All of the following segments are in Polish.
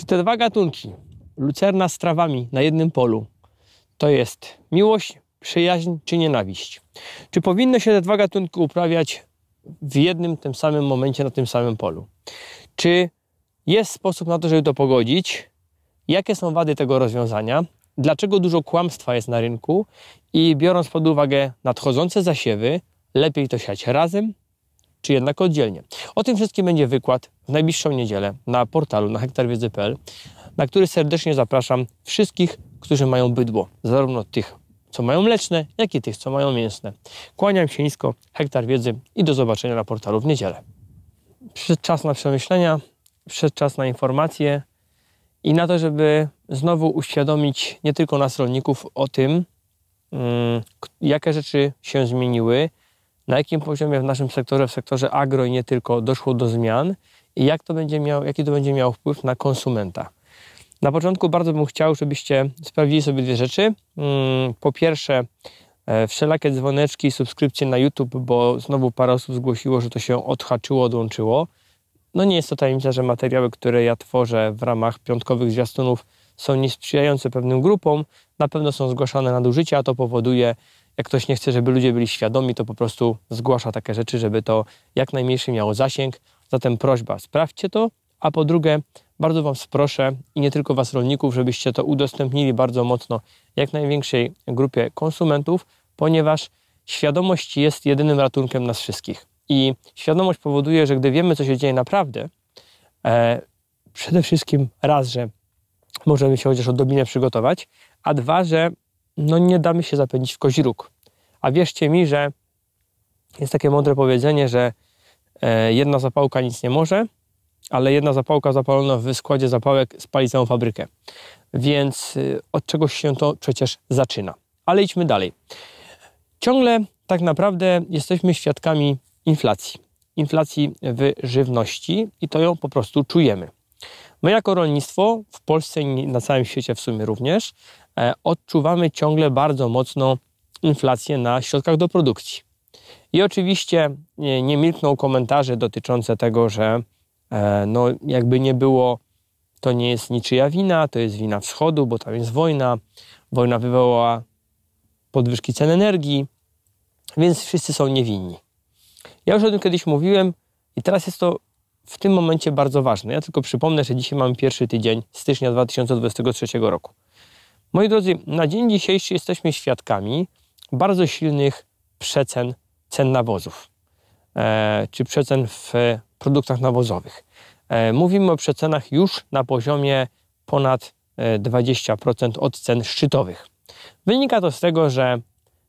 Czy te dwa gatunki, lucerna z trawami na jednym polu, to jest miłość, przyjaźń czy nienawiść? Czy powinno się te dwa gatunki uprawiać w jednym, tym samym momencie, na tym samym polu? Czy jest sposób na to, żeby to pogodzić? Jakie są wady tego rozwiązania? Dlaczego dużo kłamstwa jest na rynku? I biorąc pod uwagę nadchodzące zasiewy, lepiej to siać razem czy jednak oddzielnie. O tym wszystkim będzie wykład w najbliższą niedzielę na portalu na hektarwiedzy.pl, na który serdecznie zapraszam wszystkich, którzy mają bydło, zarówno tych, co mają mleczne, jak i tych, co mają mięsne. Kłaniam się nisko, hektar wiedzy i do zobaczenia na portalu w niedzielę. Przed czas na przemyślenia, przed czas na informacje i na to, żeby znowu uświadomić nie tylko nas rolników o tym, mm, jakie rzeczy się zmieniły, na jakim poziomie w naszym sektorze, w sektorze agro i nie tylko doszło do zmian i jak to będzie miał, jaki to będzie miało wpływ na konsumenta. Na początku bardzo bym chciał, żebyście sprawdzili sobie dwie rzeczy. Mm, po pierwsze, e, wszelakie dzwoneczki, subskrypcje na YouTube, bo znowu parę osób zgłosiło, że to się odhaczyło, odłączyło. No nie jest to tajemnica, że materiały, które ja tworzę w ramach piątkowych zwiastunów są niesprzyjające pewnym grupom, na pewno są zgłaszane nadużycia, a to powoduje jak ktoś nie chce, żeby ludzie byli świadomi, to po prostu zgłasza takie rzeczy, żeby to jak najmniejszy miało zasięg. Zatem prośba, sprawdźcie to, a po drugie, bardzo Was proszę i nie tylko Was rolników, żebyście to udostępnili bardzo mocno jak największej grupie konsumentów, ponieważ świadomość jest jedynym ratunkiem nas wszystkich. I świadomość powoduje, że gdy wiemy, co się dzieje naprawdę, e, przede wszystkim raz, że możemy się chociaż odrobinę przygotować, a dwa, że no nie damy się zapędzić w kozi A wierzcie mi, że jest takie mądre powiedzenie, że e, jedna zapałka nic nie może, ale jedna zapałka zapalona w składzie zapałek spali całą fabrykę. Więc y, od czegoś się to przecież zaczyna. Ale idźmy dalej. Ciągle tak naprawdę jesteśmy świadkami inflacji. Inflacji w żywności i to ją po prostu czujemy. My jako rolnictwo w Polsce i na całym świecie w sumie również E, odczuwamy ciągle bardzo mocno inflację na środkach do produkcji. I oczywiście nie, nie milkną komentarze dotyczące tego, że e, no, jakby nie było, to nie jest niczyja wina, to jest wina wschodu, bo tam jest wojna. Wojna wywołała podwyżki cen energii, więc wszyscy są niewinni. Ja już o tym kiedyś mówiłem i teraz jest to w tym momencie bardzo ważne. Ja tylko przypomnę, że dzisiaj mamy pierwszy tydzień stycznia 2023 roku. Moi drodzy, na dzień dzisiejszy jesteśmy świadkami bardzo silnych przecen cen nawozów, e, czy przecen w produktach nawozowych. E, mówimy o przecenach już na poziomie ponad 20% e, od cen szczytowych. Wynika to z tego, że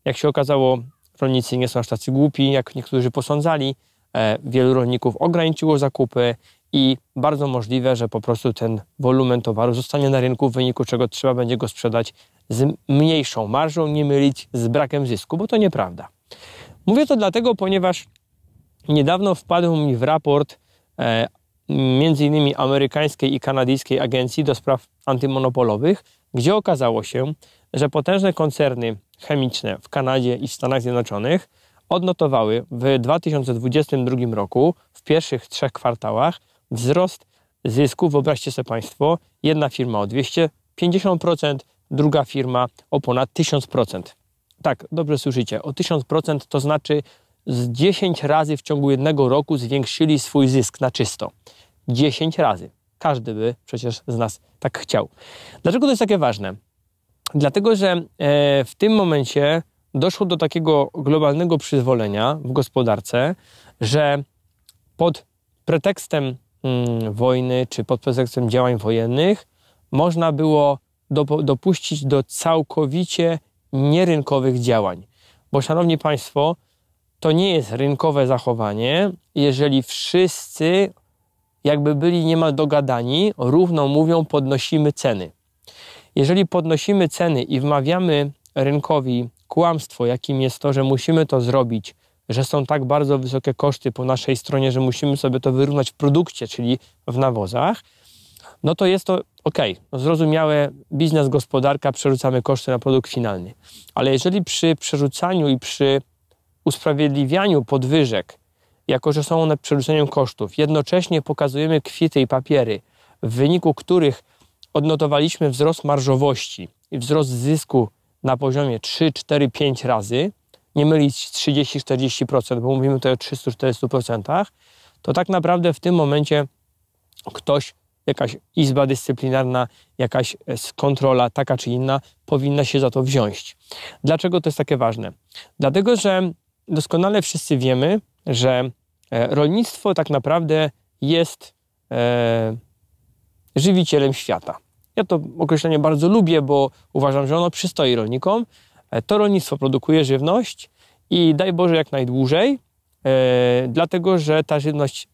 jak się okazało, rolnicy nie są aż tacy głupi, jak niektórzy posądzali. E, wielu rolników ograniczyło zakupy i bardzo możliwe, że po prostu ten wolumen towaru zostanie na rynku, w wyniku czego trzeba będzie go sprzedać z mniejszą marżą, nie mylić z brakiem zysku, bo to nieprawda. Mówię to dlatego, ponieważ niedawno wpadł mi w raport e, między innymi amerykańskiej i kanadyjskiej agencji do spraw antymonopolowych, gdzie okazało się, że potężne koncerny chemiczne w Kanadzie i Stanach Zjednoczonych odnotowały w 2022 roku w pierwszych trzech kwartałach wzrost zysku, wyobraźcie sobie Państwo, jedna firma o 250%, druga firma o ponad 1000%. Tak, dobrze słyszycie, o 1000% to znaczy z 10 razy w ciągu jednego roku zwiększyli swój zysk na czysto. 10 razy. Każdy by przecież z nas tak chciał. Dlaczego to jest takie ważne? Dlatego, że e, w tym momencie doszło do takiego globalnego przyzwolenia w gospodarce, że pod pretekstem Mm, wojny czy pod pretekstem działań wojennych, można było dopuścić do całkowicie nierynkowych działań. Bo, szanowni państwo, to nie jest rynkowe zachowanie, jeżeli wszyscy jakby byli niemal dogadani, równo mówią, podnosimy ceny. Jeżeli podnosimy ceny i wmawiamy rynkowi kłamstwo, jakim jest to, że musimy to zrobić że są tak bardzo wysokie koszty po naszej stronie, że musimy sobie to wyrównać w produkcie, czyli w nawozach, no to jest to ok, no zrozumiałe, biznes, gospodarka, przerzucamy koszty na produkt finalny. Ale jeżeli przy przerzucaniu i przy usprawiedliwianiu podwyżek, jako że są one przerzuceniem kosztów, jednocześnie pokazujemy kwity i papiery, w wyniku których odnotowaliśmy wzrost marżowości i wzrost zysku na poziomie 3, 4, 5 razy, nie mylić 30-40%, bo mówimy tutaj o 300-400 300-400%, to tak naprawdę w tym momencie ktoś, jakaś izba dyscyplinarna, jakaś e, kontrola taka czy inna powinna się za to wziąć. Dlaczego to jest takie ważne? Dlatego, że doskonale wszyscy wiemy, że e, rolnictwo tak naprawdę jest e, żywicielem świata. Ja to określenie bardzo lubię, bo uważam, że ono przystoi rolnikom, E, to rolnictwo produkuje żywność i daj Boże jak najdłużej, e, dlatego że ta żywność,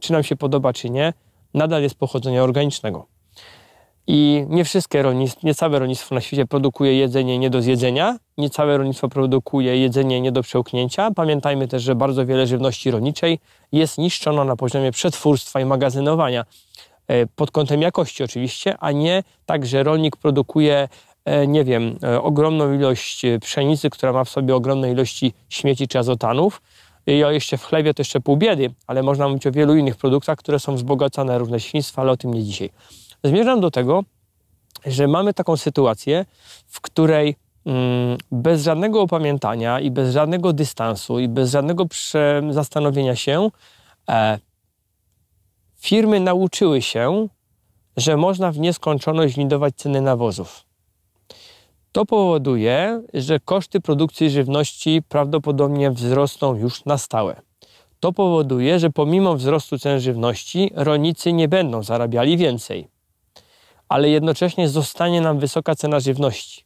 czy nam się podoba, czy nie, nadal jest pochodzenia organicznego. I nie wszystkie rolnictwo, nie całe rolnictwo na świecie produkuje jedzenie nie do zjedzenia, nie całe rolnictwo produkuje jedzenie nie do przełknięcia. Pamiętajmy też, że bardzo wiele żywności rolniczej jest niszczona na poziomie przetwórstwa i magazynowania. E, pod kątem jakości oczywiście, a nie tak, że rolnik produkuje E, nie wiem, e, ogromną ilość e, pszenicy, która ma w sobie ogromne ilości śmieci czy azotanów. I o jeszcze w chlebie to jeszcze pół biedy, ale można mówić o wielu innych produktach, które są wzbogacane różne świństwa, ale o tym nie dzisiaj. Zmierzam do tego, że mamy taką sytuację, w której mm, bez żadnego opamiętania i bez żadnego dystansu i bez żadnego zastanowienia się e, firmy nauczyły się, że można w nieskończoność windować ceny nawozów. To powoduje, że koszty produkcji żywności prawdopodobnie wzrosną już na stałe. To powoduje, że pomimo wzrostu cen żywności rolnicy nie będą zarabiali więcej, ale jednocześnie zostanie nam wysoka cena żywności.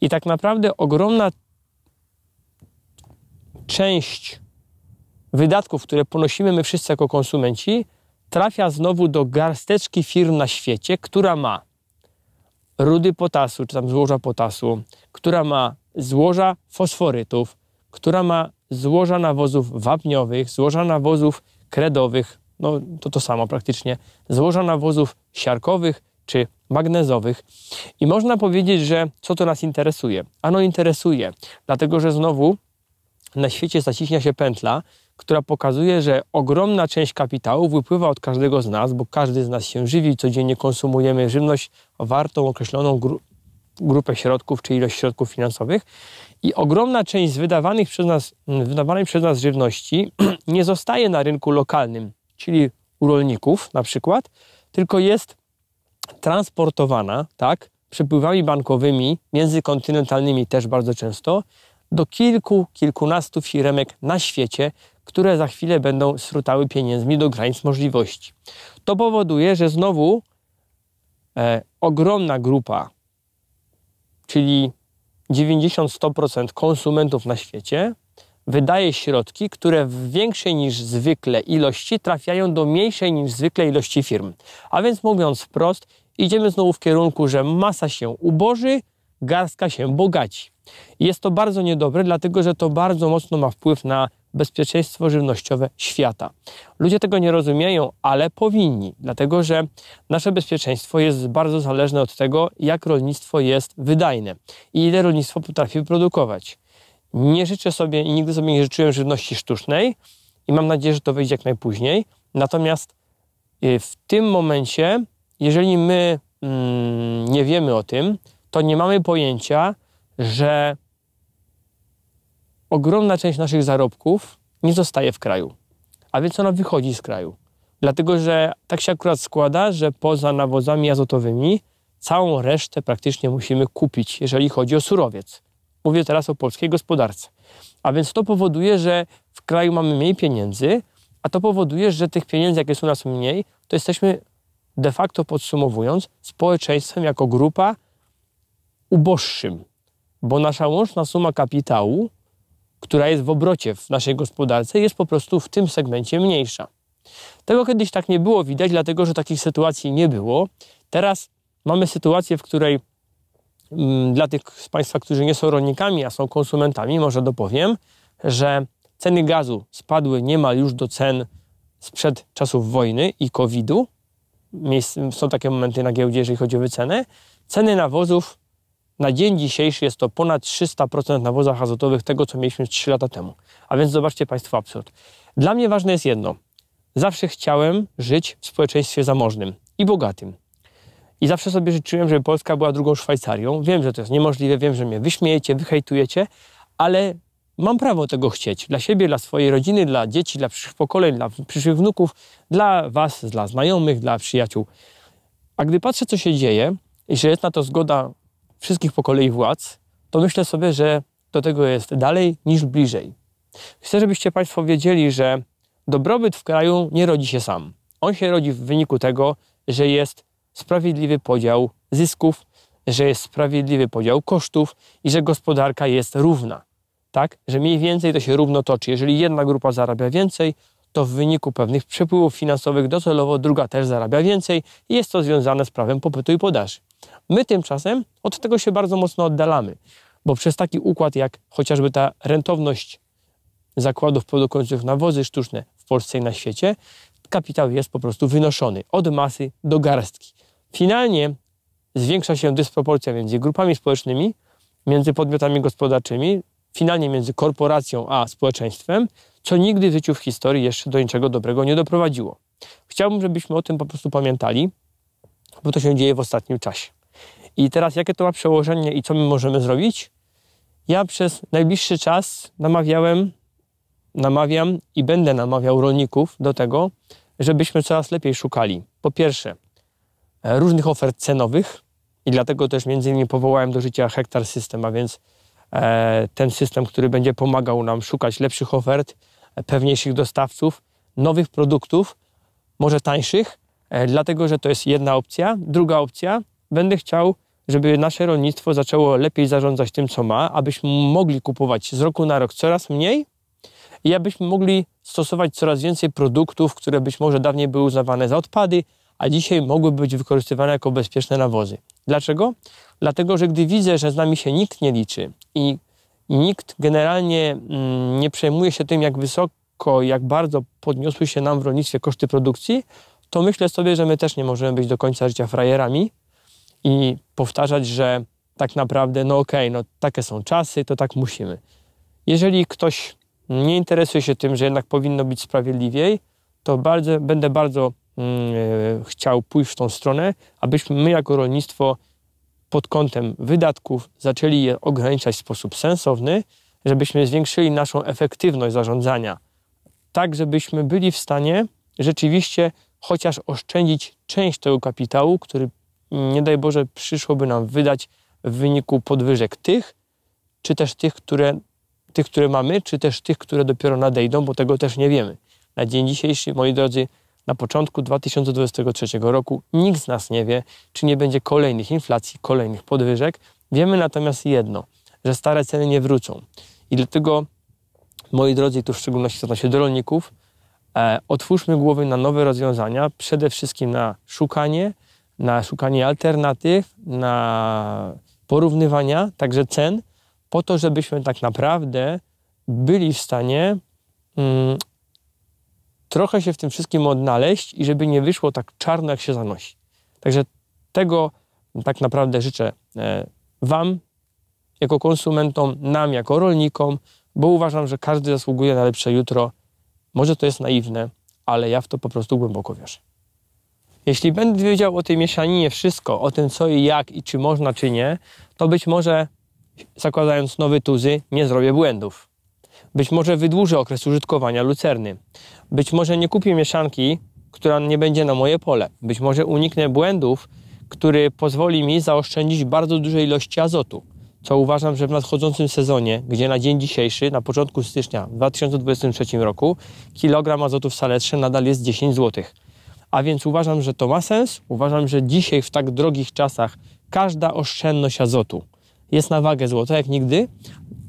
I tak naprawdę ogromna część wydatków, które ponosimy my wszyscy jako konsumenci, trafia znowu do garsteczki firm na świecie, która ma rudy potasu, czy tam złoża potasu, która ma złoża fosforytów, która ma złoża nawozów wapniowych, złoża nawozów kredowych, no to to samo praktycznie, złoża nawozów siarkowych czy magnezowych. I można powiedzieć, że co to nas interesuje? Ano interesuje, dlatego że znowu na świecie zaciśnia się pętla, która pokazuje, że ogromna część kapitału wypływa od każdego z nas, bo każdy z nas się żywi, codziennie konsumujemy żywność wartą określoną gru grupę środków czy ilość środków finansowych i ogromna część z wydawanych przez nas, mm, wydawanej przez nas żywności nie zostaje na rynku lokalnym, czyli u rolników na przykład, tylko jest transportowana, tak, przepływami bankowymi, międzykontynentalnymi też bardzo często, do kilku, kilkunastu firmek na świecie, które za chwilę będą srutały pieniędzmi do granic możliwości. To powoduje, że znowu e, ogromna grupa, czyli 90-100% konsumentów na świecie, wydaje środki, które w większej niż zwykle ilości trafiają do mniejszej niż zwykle ilości firm. A więc mówiąc wprost, idziemy znowu w kierunku, że masa się uboży, garstka się bogaci. Jest to bardzo niedobre, dlatego że to bardzo mocno ma wpływ na bezpieczeństwo żywnościowe świata. Ludzie tego nie rozumieją, ale powinni, dlatego że nasze bezpieczeństwo jest bardzo zależne od tego, jak rolnictwo jest wydajne i ile rolnictwo potrafi produkować. Nie życzę sobie i nigdy sobie nie życzyłem żywności sztucznej i mam nadzieję, że to wyjdzie jak najpóźniej. Natomiast y, w tym momencie, jeżeli my mm, nie wiemy o tym, to nie mamy pojęcia, że ogromna część naszych zarobków nie zostaje w kraju, a więc ona wychodzi z kraju. Dlatego, że tak się akurat składa, że poza nawozami azotowymi całą resztę praktycznie musimy kupić, jeżeli chodzi o surowiec. Mówię teraz o polskiej gospodarce. A więc to powoduje, że w kraju mamy mniej pieniędzy, a to powoduje, że tych pieniędzy, jak jest u nas mniej, to jesteśmy de facto podsumowując społeczeństwem jako grupa uboższym, bo nasza łączna suma kapitału która jest w obrocie w naszej gospodarce, jest po prostu w tym segmencie mniejsza. Tego kiedyś tak nie było widać, dlatego że takich sytuacji nie było. Teraz mamy sytuację, w której mm, dla tych z Państwa, którzy nie są rolnikami, a są konsumentami, może dopowiem, że ceny gazu spadły niemal już do cen sprzed czasów wojny i COVID-u. Są takie momenty na giełdzie, jeżeli chodzi o wycenę. Ceny nawozów na dzień dzisiejszy jest to ponad 300% nawozów azotowych tego, co mieliśmy 3 lata temu. A więc zobaczcie Państwo absurd. Dla mnie ważne jest jedno. Zawsze chciałem żyć w społeczeństwie zamożnym i bogatym. I zawsze sobie życzyłem, żeby Polska była drugą Szwajcarią. Wiem, że to jest niemożliwe, wiem, że mnie wyśmiejecie, wyhejtujecie, ale mam prawo tego chcieć. Dla siebie, dla swojej rodziny, dla dzieci, dla przyszłych pokoleń, dla przyszłych wnuków, dla was, dla znajomych, dla przyjaciół. A gdy patrzę, co się dzieje i że jest na to zgoda wszystkich po kolei władz, to myślę sobie, że do tego jest dalej niż bliżej. Chcę, żebyście Państwo wiedzieli, że dobrobyt w kraju nie rodzi się sam. On się rodzi w wyniku tego, że jest sprawiedliwy podział zysków, że jest sprawiedliwy podział kosztów i że gospodarka jest równa. Tak? Że mniej więcej to się równo toczy. Jeżeli jedna grupa zarabia więcej, to w wyniku pewnych przepływów finansowych docelowo druga też zarabia więcej i jest to związane z prawem popytu i podaży. My tymczasem od tego się bardzo mocno oddalamy, bo przez taki układ jak chociażby ta rentowność zakładów produkujących nawozy sztuczne w Polsce i na świecie, kapitał jest po prostu wynoszony od masy do garstki. Finalnie zwiększa się dysproporcja między grupami społecznymi, między podmiotami gospodarczymi, finalnie między korporacją a społeczeństwem, co nigdy w życiu w historii jeszcze do niczego dobrego nie doprowadziło. Chciałbym, żebyśmy o tym po prostu pamiętali, bo to się dzieje w ostatnim czasie. I teraz jakie to ma przełożenie i co my możemy zrobić? Ja przez najbliższy czas namawiałem, namawiam i będę namawiał rolników do tego, żebyśmy coraz lepiej szukali. Po pierwsze, e, różnych ofert cenowych i dlatego też między innymi powołałem do życia Hektar System, a więc e, ten system, który będzie pomagał nam szukać lepszych ofert, e, pewniejszych dostawców, nowych produktów, może tańszych, dlatego że to jest jedna opcja. Druga opcja będę chciał, żeby nasze rolnictwo zaczęło lepiej zarządzać tym, co ma, abyśmy mogli kupować z roku na rok coraz mniej i abyśmy mogli stosować coraz więcej produktów, które być może dawniej były uznawane za odpady, a dzisiaj mogły być wykorzystywane jako bezpieczne nawozy. Dlaczego? Dlatego, że gdy widzę, że z nami się nikt nie liczy i nikt generalnie mm, nie przejmuje się tym, jak wysoko, jak bardzo podniosły się nam w rolnictwie koszty produkcji, to myślę sobie, że my też nie możemy być do końca życia frajerami, i powtarzać, że tak naprawdę, no okej, okay, no takie są czasy, to tak musimy. Jeżeli ktoś nie interesuje się tym, że jednak powinno być sprawiedliwiej, to bardzo, będę bardzo mm, e, chciał pójść w tą stronę, abyśmy my jako rolnictwo pod kątem wydatków zaczęli je ograniczać w sposób sensowny, żebyśmy zwiększyli naszą efektywność zarządzania, tak żebyśmy byli w stanie rzeczywiście chociaż oszczędzić część tego kapitału, który nie daj Boże, przyszłoby nam wydać w wyniku podwyżek tych, czy też tych, które, tych, które mamy, czy też tych, które dopiero nadejdą, bo tego też nie wiemy. Na dzień dzisiejszy, moi drodzy, na początku 2023 roku nikt z nas nie wie, czy nie będzie kolejnych inflacji, kolejnych podwyżek. Wiemy natomiast jedno, że stare ceny nie wrócą. I dlatego, moi drodzy, tu w szczególności zwracam się do rolników, e, otwórzmy głowy na nowe rozwiązania, przede wszystkim na szukanie, na szukanie alternatyw, na porównywania, także cen, po to, żebyśmy tak naprawdę byli w stanie mm, trochę się w tym wszystkim odnaleźć i żeby nie wyszło tak czarno, jak się zanosi. Także tego tak naprawdę życzę e, Wam jako konsumentom, nam jako rolnikom, bo uważam, że każdy zasługuje na lepsze jutro. Może to jest naiwne, ale ja w to po prostu głęboko wierzę. Jeśli będę wiedział o tej mieszaninie wszystko, o tym co i jak i czy można, czy nie, to być może, zakładając nowy tuzy, nie zrobię błędów. Być może wydłużę okres użytkowania lucerny. Być może nie kupię mieszanki, która nie będzie na moje pole. Być może uniknę błędów, który pozwoli mi zaoszczędzić bardzo duże ilości azotu, co uważam, że w nadchodzącym sezonie, gdzie na dzień dzisiejszy, na początku stycznia 2023 roku, kilogram azotu w saletrze nadal jest 10 zł. A więc uważam, że to ma sens. Uważam, że dzisiaj w tak drogich czasach każda oszczędność azotu jest na wagę złota jak nigdy.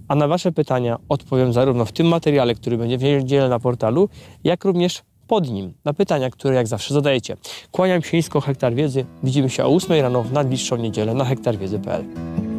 A na Wasze pytania odpowiem zarówno w tym materiale, który będzie w niedzielę na portalu, jak również pod nim, na pytania, które jak zawsze zadajecie. Kłaniam się nisko, Hektar Wiedzy. Widzimy się o 8 rano w najbliższą niedzielę na hektarwiedzy.pl.